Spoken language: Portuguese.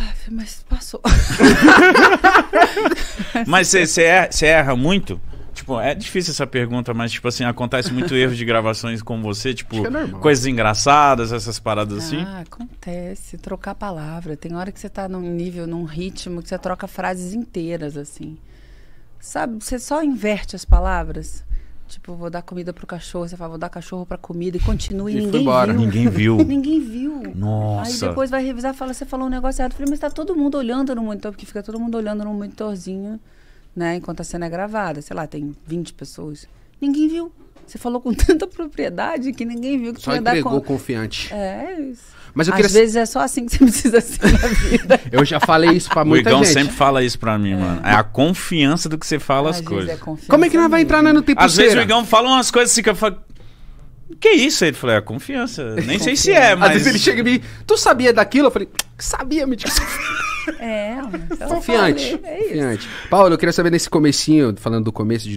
Ai, mas passou. mas você erra, erra muito? Tipo, é difícil essa pergunta, mas, tipo assim, acontece muito erro de gravações com você, tipo, é coisas engraçadas, essas paradas ah, assim? Ah, acontece. Trocar palavra. Tem hora que você tá num nível, num ritmo, que você troca frases inteiras, assim. Sabe, você só inverte as palavras. Tipo, vou dar comida pro cachorro, você fala, vou dar cachorro pra comida, e continua e, e ninguém, viu. ninguém viu. Ninguém viu. Nossa. Aí depois vai revisar fala, você falou um negócio errado. Eu falei, mas tá todo mundo olhando no monitor, porque fica todo mundo olhando no monitorzinho, né? Enquanto a cena é gravada. Sei lá, tem 20 pessoas. Ninguém viu. Você falou com tanta propriedade que ninguém viu que só ia dar conta. confiante. É isso. Mas eu Às vezes é só assim que você precisa ser na vida. eu já falei isso pra muita gente. O Igão gente. sempre fala isso pra mim, é. mano. É a confiança do que você fala Às as é coisas. É Como é que nós vai entrar no tipo Às vezes o Igão fala umas coisas assim que eu falo... Que isso? Ele falou, é confiança. É Nem confiança. sei se é, mas. Às vezes ele chega e me tu sabia daquilo? Eu falei, sabia, me diz. É, confiante. Então, é isso. Confiante. Paulo, eu queria saber nesse comecinho, falando do começo de novo.